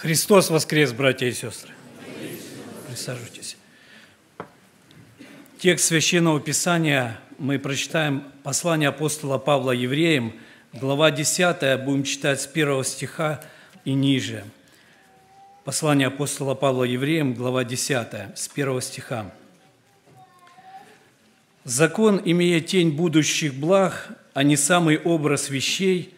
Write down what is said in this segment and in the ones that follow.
Христос воскрес, братья и сестры. Присаживайтесь. Текст Священного Писания мы прочитаем послание апостола Павла евреям, глава 10, будем читать с первого стиха и ниже. Послание апостола Павла евреям, глава 10, с первого стиха. «Закон, имея тень будущих благ, а не самый образ вещей –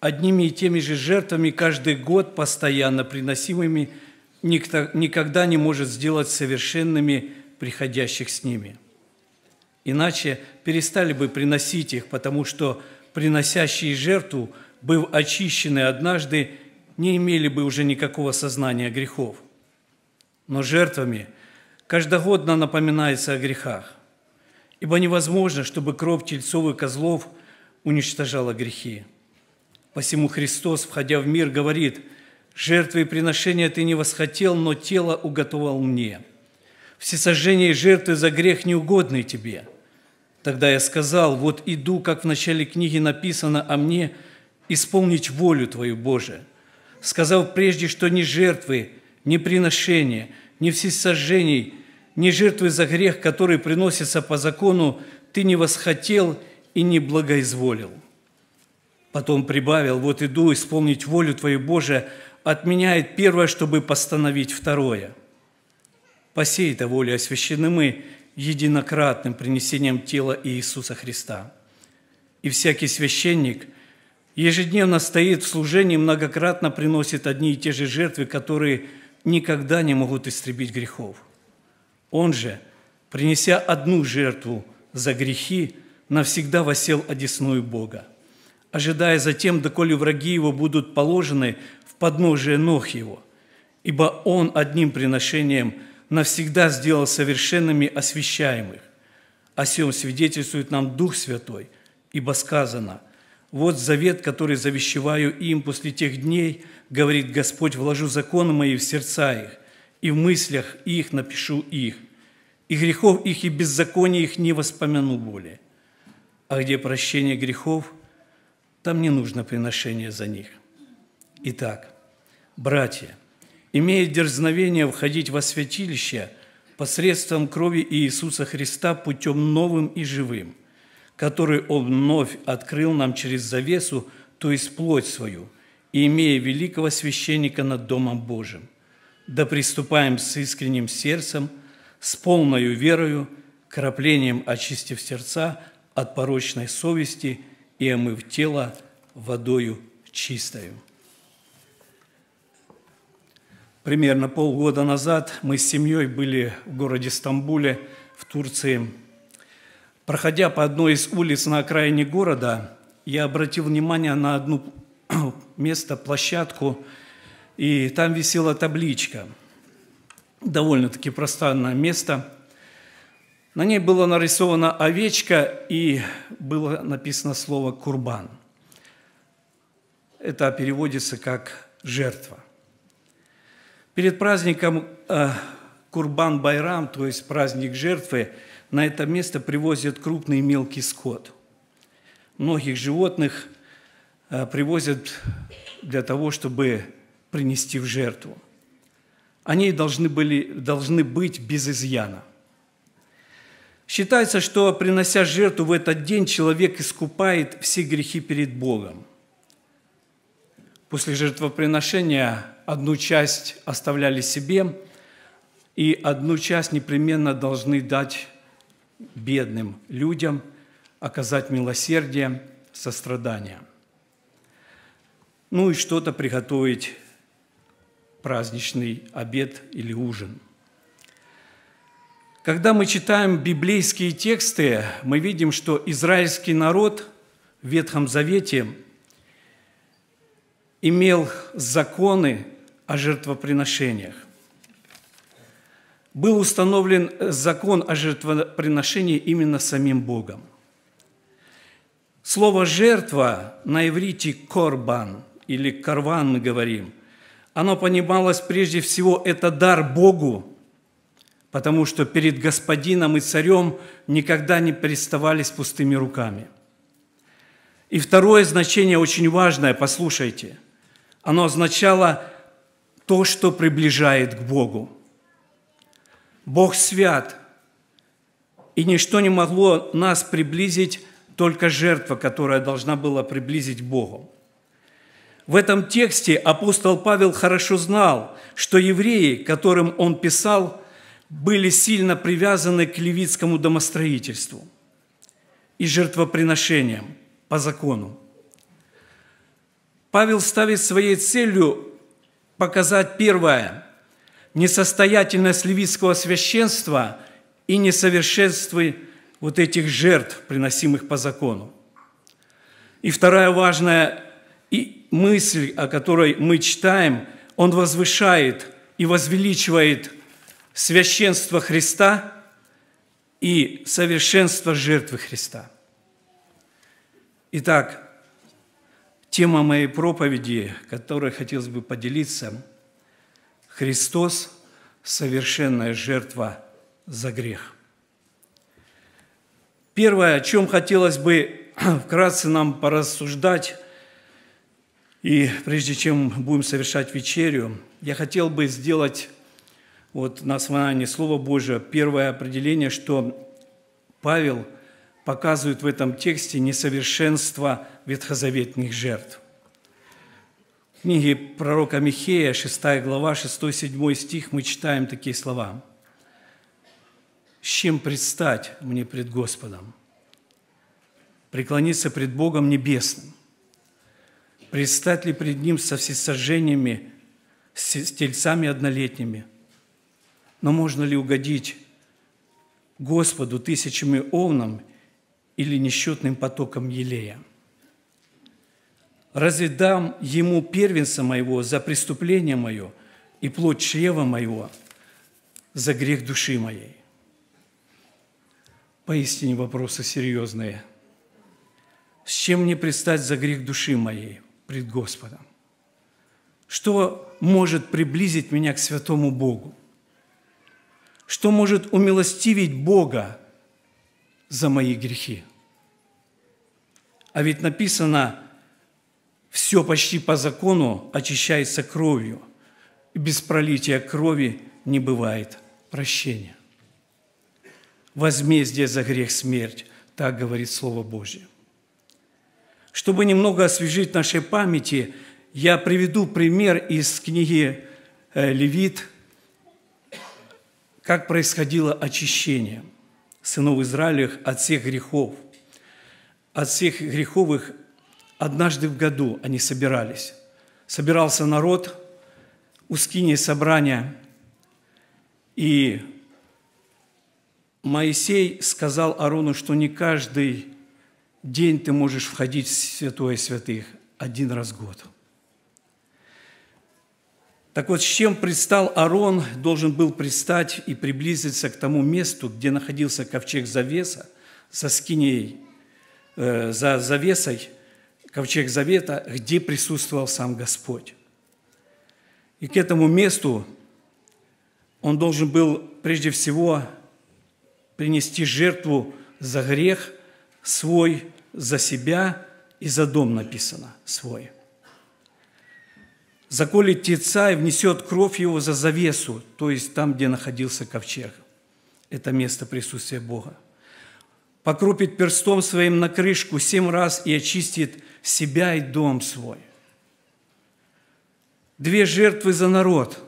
одними и теми же жертвами каждый год, постоянно приносимыми, никто, никогда не может сделать совершенными приходящих с ними. Иначе перестали бы приносить их, потому что приносящие жертву, быв очищены однажды, не имели бы уже никакого сознания грехов. Но жертвами каждогодно напоминается о грехах, ибо невозможно, чтобы кровь тельцов и козлов уничтожала грехи. Посему Христос, входя в мир, говорит, «Жертвы и приношения ты не восхотел, но тело уготовал мне. Всесожжение и жертвы за грех неугодны тебе». Тогда я сказал, вот иду, как в начале книги написано о мне, исполнить волю Твою, Боже, Сказал прежде, что ни жертвы, ни приношения, ни всесожжений, ни жертвы за грех, которые приносятся по закону, Ты не восхотел и не благоизволил». Потом прибавил, вот иду исполнить волю Твою, Боже, отменяет первое, чтобы постановить второе. По сей-то воле освящены мы единократным принесением тела Иисуса Христа. И всякий священник ежедневно стоит в служении, многократно приносит одни и те же жертвы, которые никогда не могут истребить грехов. Он же, принеся одну жертву за грехи, навсегда восел одесную Бога ожидая затем, доколе враги его будут положены в подножие ног его, ибо он одним приношением навсегда сделал совершенными освящаемых. О сем свидетельствует нам Дух Святой, ибо сказано, «Вот завет, который завещеваю им после тех дней, говорит Господь, вложу законы мои в сердца их, и в мыслях их напишу их, и грехов их и беззаконий их не воспомяну более. А где прощение грехов – там не нужно приношение за них. Итак, братья, имея дерзновение входить во святилище посредством крови Иисуса Христа путем новым и живым, который Он вновь открыл нам через завесу, то есть плоть свою, и имея великого священника над Домом Божиим, да приступаем с искренним сердцем, с полною верою, краплением очистив сердца от порочной совести – и омыв тело водою чистою. Примерно полгода назад мы с семьей были в городе Стамбуле, в Турции. Проходя по одной из улиц на окраине города, я обратил внимание на одну место, площадку, и там висела табличка. Довольно-таки пространное место. На ней была нарисована овечка и было написано слово «курбан». Это переводится как «жертва». Перед праздником э, Курбан-Байрам, то есть праздник жертвы, на это место привозят крупный и мелкий скот. Многих животных э, привозят для того, чтобы принести в жертву. Они должны, были, должны быть без изъяна. Считается, что принося жертву в этот день, человек искупает все грехи перед Богом. После жертвоприношения одну часть оставляли себе, и одну часть непременно должны дать бедным людям, оказать милосердие, сострадание. Ну и что-то приготовить праздничный обед или ужин – когда мы читаем библейские тексты, мы видим, что израильский народ в Ветхом Завете имел законы о жертвоприношениях. Был установлен закон о жертвоприношении именно самим Богом. Слово «жертва» на иврите «корбан» или «карван» мы говорим, оно понималось прежде всего это дар Богу – потому что перед господином и царем никогда не переставали с пустыми руками. И второе значение очень важное, послушайте. Оно означало то, что приближает к Богу. Бог свят, и ничто не могло нас приблизить, только жертва, которая должна была приблизить к Богу. В этом тексте апостол Павел хорошо знал, что евреи, которым он писал – были сильно привязаны к левитскому домостроительству и жертвоприношениям по закону. Павел ставит своей целью показать первое – несостоятельность левитского священства и несовершенство вот этих жертв, приносимых по закону. И вторая важная и мысль, о которой мы читаем, он возвышает и возвеличивает священство Христа и совершенство жертвы Христа. Итак, тема моей проповеди, которой хотелось бы поделиться, Христос – совершенная жертва за грех. Первое, о чем хотелось бы вкратце нам порассуждать, и прежде чем будем совершать вечерю, я хотел бы сделать вот на основании Слова Божьего первое определение, что Павел показывает в этом тексте несовершенство ветхозаветных жертв. В книге пророка Михея, 6 глава, 6-7 стих, мы читаем такие слова. «С чем предстать мне пред Господом? Преклониться пред Богом Небесным? Предстать ли пред Ним со всесожжениями, с тельцами однолетними – но можно ли угодить Господу тысячами овнам или несчетным потоком елея? Разве дам ему первенца моего за преступление мое и плод чрева моего за грех души моей? Поистине вопросы серьезные. С чем мне пристать за грех души моей пред Господом? Что может приблизить меня к святому Богу? что может умилостивить Бога за мои грехи? А ведь написано, все почти по закону очищается кровью, и без пролития крови не бывает прощения. Возмездие за грех – смерть, так говорит Слово Божье. Чтобы немного освежить нашей памяти, я приведу пример из книги э, «Левит», как происходило очищение сынов Израилях от всех грехов, от всех греховых однажды в году они собирались. Собирался народ у скинии собрания, и Моисей сказал Арону, что не каждый день ты можешь входить в святое святых, один раз в год – так вот, с чем предстал Аарон, должен был пристать и приблизиться к тому месту, где находился ковчег завеса, за скиней, э, за завесой, ковчег завета, где присутствовал сам Господь. И к этому месту он должен был прежде всего принести жертву за грех свой, за себя и за дом написано свой – заколет тельца и внесет кровь его за завесу, то есть там, где находился ковчег. Это место присутствия Бога. Покрупит перстом своим на крышку семь раз и очистит себя и дом свой. Две жертвы за народ,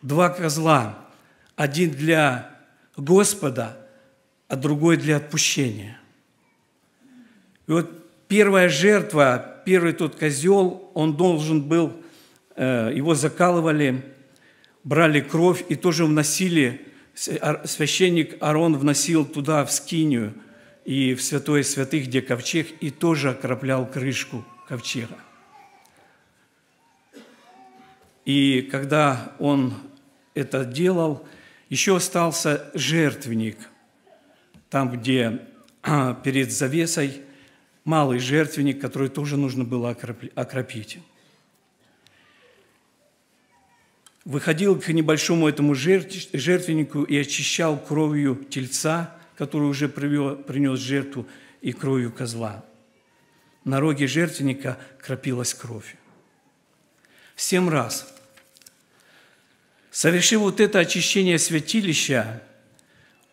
два козла, один для Господа, а другой для отпущения. И вот первая жертва, первый тот козел, он должен был, э, его закалывали, брали кровь и тоже вносили, а, священник Арон вносил туда, в скинию и в святое святых, где ковчег, и тоже окроплял крышку ковчега. И когда он это делал, еще остался жертвенник, там, где перед завесой – малый жертвенник, который тоже нужно было окропить. Выходил к небольшому этому жертвеннику и очищал кровью тельца, который уже принес жертву, и кровью козла. На роге жертвенника кропилась кровь. Семь раз. Совершив вот это очищение святилища,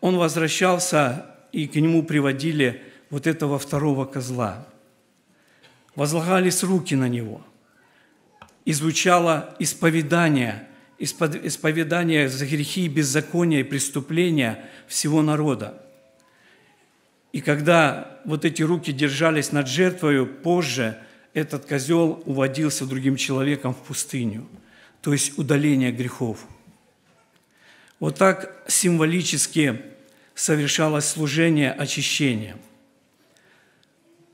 он возвращался, и к нему приводили – вот этого второго козла. Возлагались руки на него. И звучало исповедание, исповедание за грехи, беззакония и преступления всего народа. И когда вот эти руки держались над жертвою, позже этот козел уводился другим человеком в пустыню, то есть удаление грехов. Вот так символически совершалось служение очищения –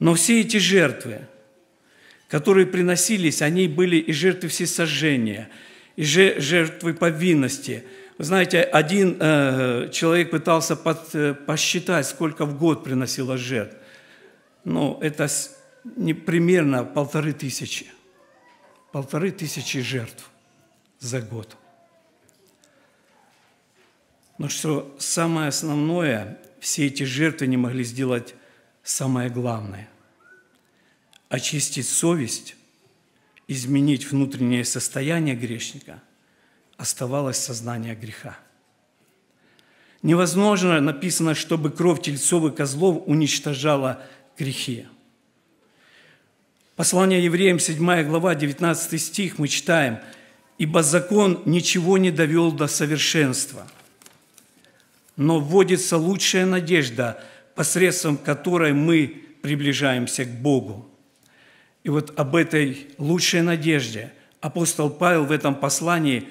но все эти жертвы, которые приносились, они были и жертвы всесожжения, и жертвы повинности. Вы знаете, один э, человек пытался под, э, посчитать, сколько в год приносило жертв. Ну, это с, не, примерно полторы тысячи. Полторы тысячи жертв за год. Но что самое основное, все эти жертвы не могли сделать самое главное – очистить совесть, изменить внутреннее состояние грешника, оставалось сознание греха. Невозможно, написано, чтобы кровь тельцов и козлов уничтожала грехи. Послание евреям, 7 глава, 19 стих, мы читаем, «Ибо закон ничего не довел до совершенства, но вводится лучшая надежда – посредством которой мы приближаемся к Богу. И вот об этой лучшей надежде апостол Павел в этом послании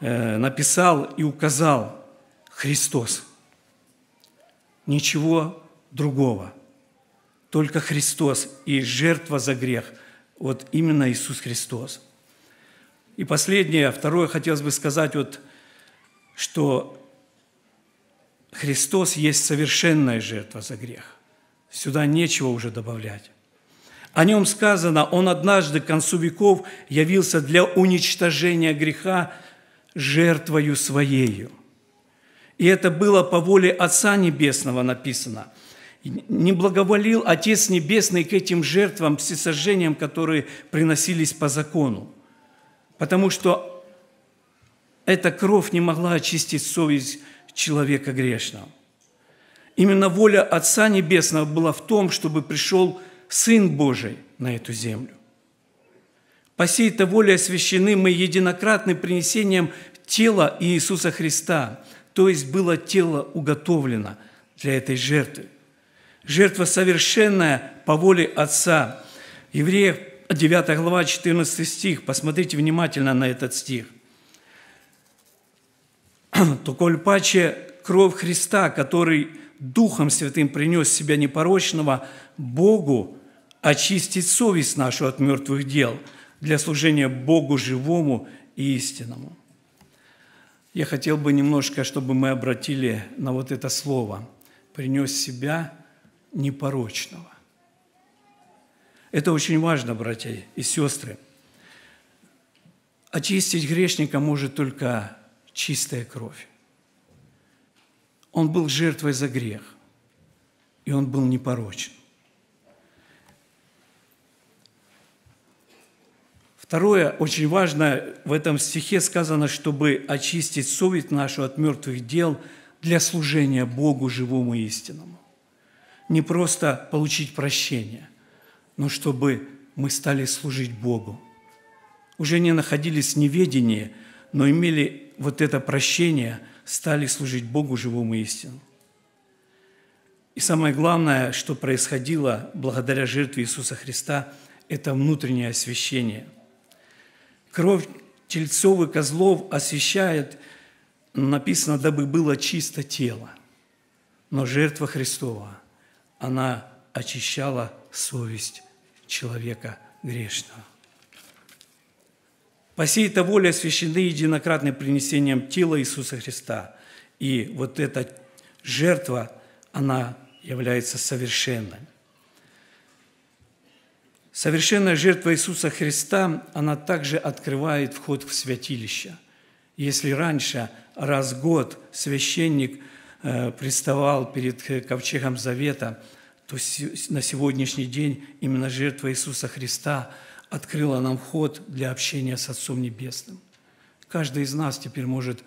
э, написал и указал Христос. Ничего другого. Только Христос и жертва за грех. Вот именно Иисус Христос. И последнее, второе хотелось бы сказать, вот, что Христос есть совершенная жертва за грех. Сюда нечего уже добавлять. О нем сказано, он однажды к концу веков явился для уничтожения греха жертвою своею. И это было по воле Отца Небесного написано. Не благоволил Отец Небесный к этим жертвам, всесожжениям, которые приносились по закону. Потому что эта кровь не могла очистить совесть человека грешного. Именно воля Отца Небесного была в том, чтобы пришел Сын Божий на эту землю. По сей-то воле освящены мы единократным принесением тела Иисуса Христа, то есть было тело уготовлено для этой жертвы. Жертва совершенная по воле Отца. Евреев 9 глава, 14 стих. Посмотрите внимательно на этот стих. то коль паче кровь Христа, который Духом Святым принес себя непорочного, Богу очистит совесть нашу от мертвых дел для служения Богу живому и истинному. Я хотел бы немножко, чтобы мы обратили на вот это слово «принес себя непорочного». Это очень важно, братья и сестры. Очистить грешника может только чистая кровь. Он был жертвой за грех, и он был непорочен. Второе, очень важное в этом стихе сказано, чтобы очистить совесть нашу от мертвых дел для служения Богу живому и истинному. Не просто получить прощение, но чтобы мы стали служить Богу. Уже не находились в неведении – но имели вот это прощение, стали служить Богу живому истину. И самое главное, что происходило благодаря жертве Иисуса Христа, это внутреннее освящение. Кровь тельцов и козлов освящает, написано, дабы было чисто тело. Но жертва Христова, она очищала совесть человека грешного. По сей это воле освящены единократным принесением тела Иисуса Христа. И вот эта жертва, она является совершенной. Совершенная жертва Иисуса Христа, она также открывает вход в святилище. Если раньше раз в год священник э, приставал перед э, ковчегом Завета – то на сегодняшний день именно жертва Иисуса Христа открыла нам вход для общения с Отцом Небесным. Каждый из нас теперь может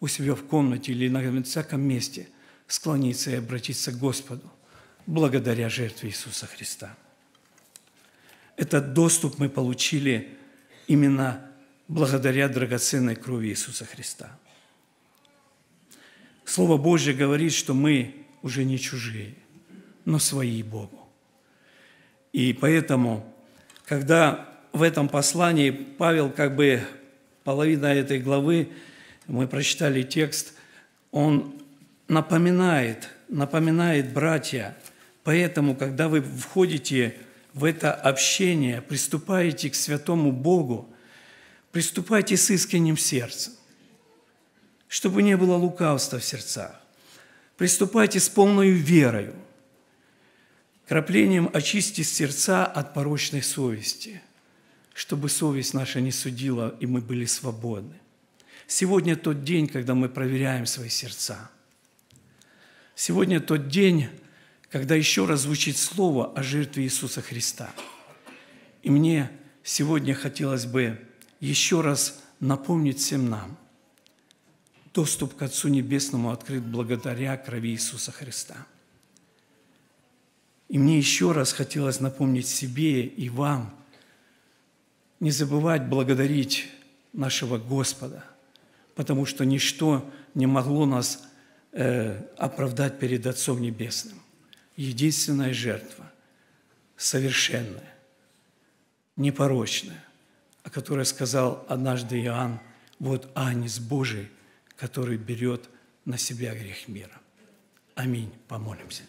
у себя в комнате или на всяком месте склониться и обратиться к Господу благодаря жертве Иисуса Христа. Этот доступ мы получили именно благодаря драгоценной крови Иисуса Христа. Слово Божье говорит, что мы уже не чужие но свои Богу. И поэтому, когда в этом послании Павел, как бы половина этой главы, мы прочитали текст, он напоминает, напоминает братья. Поэтому, когда вы входите в это общение, приступаете к святому Богу, приступайте с искренним сердцем, чтобы не было лукавства в сердцах. Приступайте с полной верою, Краплением очисти сердца от порочной совести, чтобы совесть наша не судила, и мы были свободны. Сегодня тот день, когда мы проверяем свои сердца. Сегодня тот день, когда еще раз звучит слово о жертве Иисуса Христа. И мне сегодня хотелось бы еще раз напомнить всем нам, доступ к Отцу Небесному открыт благодаря крови Иисуса Христа – и мне еще раз хотелось напомнить себе и вам не забывать благодарить нашего Господа, потому что ничто не могло нас э, оправдать перед Отцом Небесным. Единственная жертва, совершенная, непорочная, о которой сказал однажды Иоанн, вот Анис Божий, который берет на себя грех мира. Аминь. Помолимся.